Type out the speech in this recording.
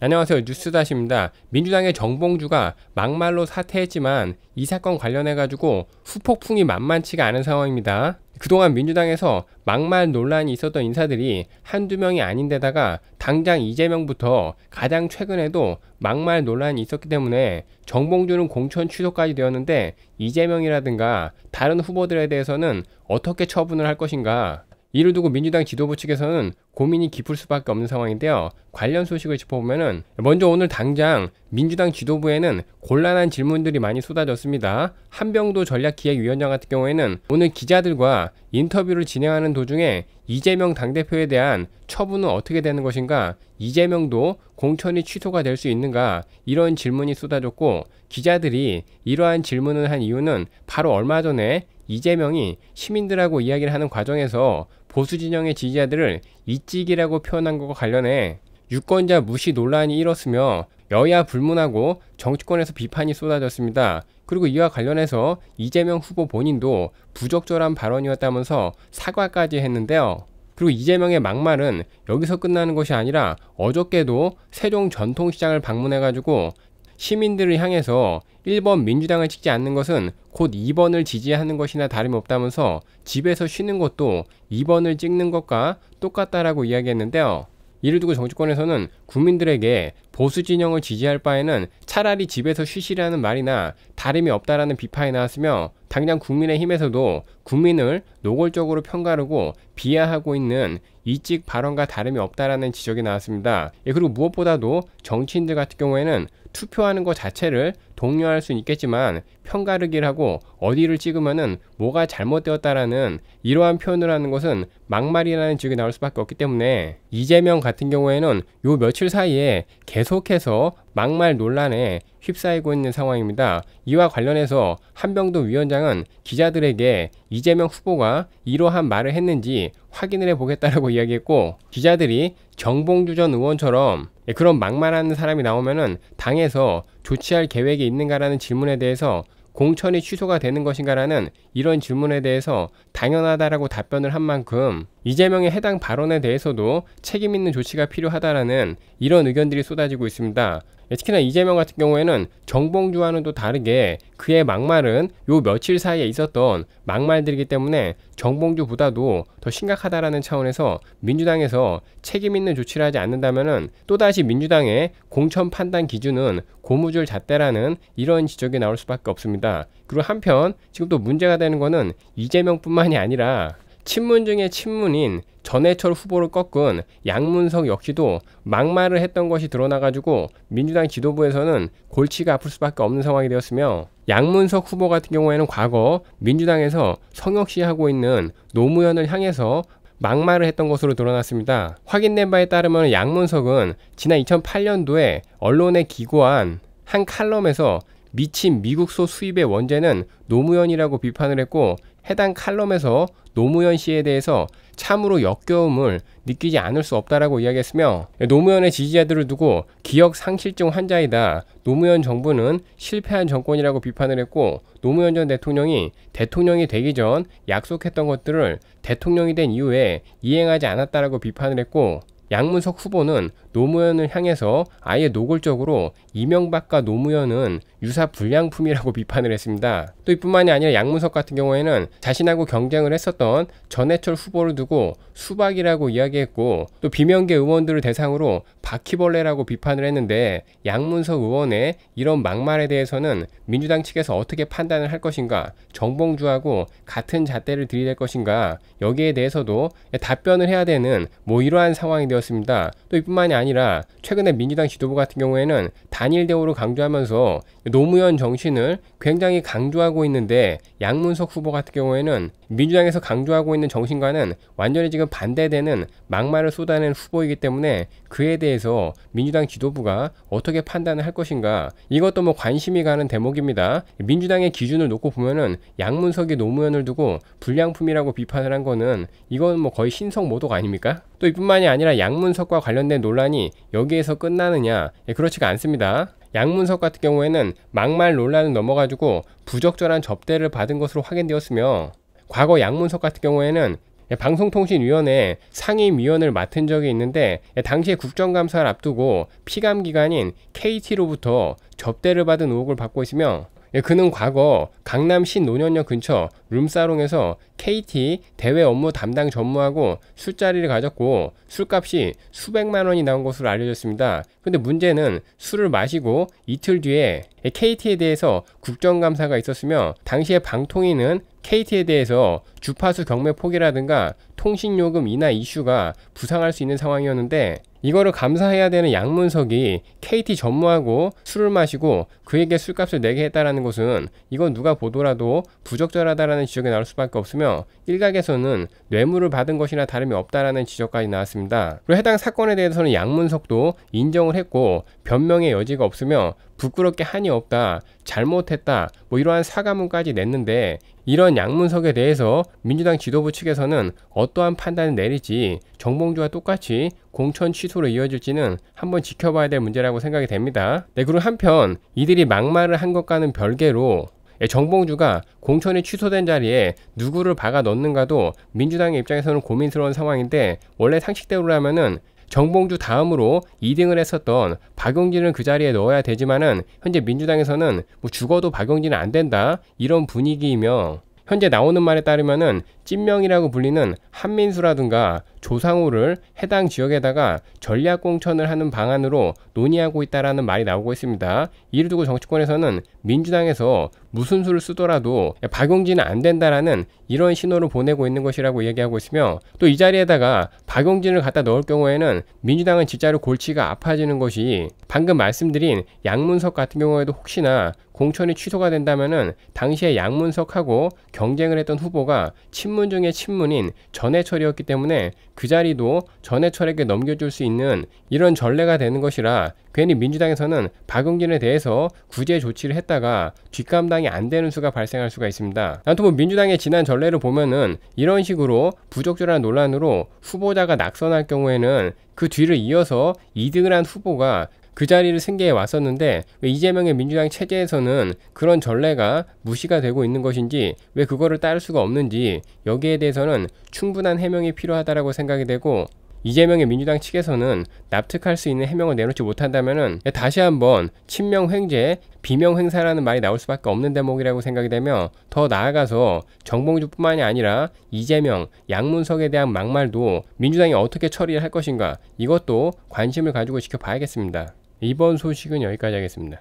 안녕하세요. 뉴스다시입니다. 민주당의 정봉주가 막말로 사퇴했지만 이 사건 관련해가지고 후폭풍이 만만치가 않은 상황입니다. 그동안 민주당에서 막말 논란이 있었던 인사들이 한두 명이 아닌데다가 당장 이재명부터 가장 최근에도 막말 논란이 있었기 때문에 정봉주는 공천 취소까지 되었는데 이재명이라든가 다른 후보들에 대해서는 어떻게 처분을 할 것인가 이를 두고 민주당 지도부 측에서는 고민이 깊을 수밖에 없는 상황인데요. 관련 소식을 짚어보면은 먼저 오늘 당장 민주당 지도부에는 곤란한 질문들이 많이 쏟아졌습니다. 한병도 전략기획위원장 같은 경우에는 오늘 기자들과 인터뷰를 진행하는 도중에 이재명 당대표에 대한 처분은 어떻게 되는 것인가? 이재명도 공천이 취소가 될 수 있는가? 이런 질문이 쏟아졌고 기자들이 이러한 질문을 한 이유는 바로 얼마 전에 이재명이 시민들하고 이야기를 하는 과정에서 보수 진영의 지지자들을 이찍이라고 표현한 것과 관련해 유권자 무시 논란이 일었으며 여야 불문하고 정치권에서 비판이 쏟아졌습니다. 그리고 이와 관련해서 이재명 후보 본인도 부적절한 발언이었다면서 사과까지 했는데요. 그리고 이재명의 막말은 여기서 끝나는 것이 아니라 어저께도 세종 전통시장을 방문해가지고 시민들을 향해서 1번 민주당을 찍지 않는 것은 곧 2번을 지지하는 것이나 다름없다면서 집에서 쉬는 것도 2번을 찍는 것과 똑같다라고 이야기했는데요. 이를 두고 정치권에서는 국민들에게 보수 진영을 지지할 바에는 차라리 집에서 쉬시라는 말이나 다름이 없다라는 비판이 나왔으며 당장 국민의힘에서도 국민을 노골적으로 평가하고 비하하고 있는 이찍 발언과 다름이 없다라는 지적이 나왔습니다. 예, 그리고 무엇보다도 정치인들 같은 경우에는 투표하는 것 자체를 독려할 수는 있겠지만 편가르기를 하고 어디를 찍으면은 뭐가 잘못되었다라는 이러한 표현을 하는 것은 막말이라는 지적이 나올 수밖에 없기 때문에 이재명 같은 경우에는 요 며칠 사이에 계속해서 막말 논란에 휩싸이고 있는 상황입니다. 이와 관련해서 한병도 위원장은 기자들에게 이재명 후보가 이러한 말을 했는지 확인을 해보겠다라고 이야기했고 기자들이 정봉주 전 의원처럼 그런 막말하는 사람이 나오면은 당에서 조치할 계획이 있는가라는 질문에 대해서 공천이 취소가 되는 것인가라는 이런 질문에 대해서 당연하다라고 답변을 한 만큼 이재명의 해당 발언에 대해서도 책임있는 조치가 필요하다라는 이런 의견들이 쏟아지고 있습니다. 예, 특히나 이재명 같은 경우에는 정봉주와는 또 다르게 그의 막말은 요 며칠 사이에 있었던 막말들이기 때문에 정봉주보다도 더 심각하다라는 차원에서 민주당에서 책임 있는 조치를 하지 않는다면 또다시 민주당의 공천 판단 기준은 고무줄 잣대라는 이런 지적이 나올 수밖에 없습니다. 그리고 한편 지금 또 문제가 되는 거는 이재명뿐만이 아니라 친문 중에 친문인 전해철 후보를 꺾은 양문석 역시도 막말을 했던 것이 드러나가지고 민주당 지도부에서는 골치가 아플 수밖에 없는 상황이 되었으며 양문석 후보 같은 경우에는 과거 민주당에서 성역시 하고 있는 노무현을 향해서 막말을 했던 것으로 드러났습니다. 확인된 바에 따르면 양문석은 지난 2008년도에 언론에 기고한 한 칼럼에서 미친 미국소 수입의 원제는 노무현이라고 비판을 했고 해당 칼럼에서 노무현 씨에 대해서 참으로 역겨움을 느끼지 않을 수 없다라고 이야기했으며 노무현의 지지자들을 두고 기억 상실증 환자이다. 노무현 정부는 실패한 정권이라고 비판을 했고 노무현 전 대통령이 대통령이 되기 전 약속했던 것들을 대통령이 된 이후에 이행하지 않았다라고 비판을 했고 양문석 후보는 노무현을 향해서 아예 노골적으로 이명박과 노무현은 유사 불량품이라고 비판을 했습니다. 또 이뿐만이 아니라 양문석 같은 경우에는 자신하고 경쟁을 했었던 전해철 후보를 두고 수박이라고 이야기했고 또 비명계 의원들을 대상으로 바퀴벌레라고 비판을 했는데 양문석 의원의 이런 막말에 대해서는 민주당 측에서 어떻게 판단을 할 것인가 정봉주하고 같은 잣대를 들이댈 것인가 여기에 대해서도 답변을 해야 되는 뭐 이러한 상황이 되었습니다. 되었습니다. 또 이뿐만이 아니라 최근에 민주당 지도부 같은 경우에는 단일 대우를 강조하면서 노무현 정신을 굉장히 강조하고 있는데 양문석 후보 같은 경우에는 민주당에서 강조하고 있는 정신과는 완전히 지금 반대되는 막말을 쏟아낸 후보이기 때문에 그에 대해서 민주당 지도부가 어떻게 판단을 할 것인가 이것도 뭐 관심이 가는 대목입니다. 민주당의 기준을 놓고 보면은 양문석이 노무현을 두고 불량품이라고 비판을 한 거는 이건 뭐 거의 신성 모독 아닙니까? 또 이뿐만이 아니라 양문석과 관련된 논란이 여기에서 끝나느냐 예, 그렇지가 않습니다. 양문석 같은 경우에는 막말 논란을 넘어가지고 부적절한 접대를 받은 것으로 확인되었으며 과거 양문석 같은 경우에는 예, 방송통신위원회 상임위원을 맡은 적이 있는데 예, 당시에 국정감사를 앞두고 피감기관인 KT로부터 접대를 받은 의혹을 받고 있으며 예, 그는 과거 강남시 노년역 근처 룸사롱에서 KT 대외 업무 담당 전무하고 술자리를 가졌고 술값이 수백만 원이 나온 것으로 알려졌습니다. 근데 문제는 술을 마시고 이틀 뒤에 KT에 예, 대해서 국정감사가 있었으며 당시에 방통위는 KT에 대해서 주파수 경매 포기라든가 통신요금 인하 이슈가 부상할 수 있는 상황이었는데 이거를 감사해야 되는 양문석이 KT 전무하고 술을 마시고 그에게 술값을 내게 했다라는 것은 이건 누가 보더라도 부적절하다라는 지적이 나올 수밖에 없으며 일각에서는 뇌물을 받은 것이나 다름이 없다라는 지적까지 나왔습니다. 그리고 해당 사건에 대해서는 양문석도 인정을 했고 변명의 여지가 없으며 부끄럽게 한이 없다, 잘못했다, 뭐 이러한 사과문까지 냈는데 이런 양문석에 대해서 민주당 지도부 측에서는 어떠한 판단을 내리지 정봉주와 똑같이 공천 취소로 이어질지는 한번 지켜봐야 될 문제라고 생각이 됩니다. 네, 그리고 한편 이들이 막말을 한 것과는 별개로 예, 정봉주가 공천이 취소된 자리에 누구를 박아 넣는가도 민주당의 입장에서는 고민스러운 상황인데 원래 상식대로라면은 정봉주 다음으로 2등을 했었던 박용진을 그 자리에 넣어야 되지만은 현재 민주당에서는 뭐 죽어도 박용진은 안 된다 이런 분위기이며 현재 나오는 말에 따르면은 찐명이라고 불리는 한민수라든가 조상우를 해당 지역에다가 전략 공천을 하는 방안으로 논의하고 있다라는 말이 나오고 있습니다. 이를 두고 정치권에서는 민주당에서 무슨 수를 쓰더라도 박용진은 안 된다라는 이런 신호를 보내고 있는 것이라고 얘기하고 있으며 또 이 자리에다가 박용진을 갖다 넣을 경우에는 민주당은 진짜로 골치가 아파지는 것이 방금 말씀드린 양문석 같은 경우에도 혹시나 공천이 취소가 된다면 당시에 양문석하고 경쟁을 했던 후보가 친문 중에 친문인 전해철이었기 때문에 그 자리도 전해철에게 넘겨줄 수 있는 이런 전례가 되는 것이라 괜히 민주당에서는 박용진에 대해서 구제 조치를 했다가 뒷감당이 안 되는 수가 발생할 수가 있습니다. 아무튼 뭐 민주당의 지난 전례를 보면은 이런 식으로 부적절한 논란으로 후보자가 낙선할 경우에는 그 뒤를 이어서 이득을 한 후보가 그 자리를 승계해 왔었는데 왜 이재명의 민주당 체제에서는 그런 전례가 무시가 되고 있는 것인지 왜 그거를 따를 수가 없는지 여기에 대해서는 충분한 해명이 필요하다라고 생각이 되고 이재명의 민주당 측에서는 납득할 수 있는 해명을 내놓지 못한다면 다시 한번 친명 횡재, 비명 행사라는 말이 나올 수밖에 없는 대목이라고 생각이 되며 더 나아가서 정봉주뿐만이 아니라 이재명, 양문석에 대한 막말도 민주당이 어떻게 처리할 것인가 이것도 관심을 가지고 지켜봐야겠습니다. 이번 소식은 여기까지 하겠습니다.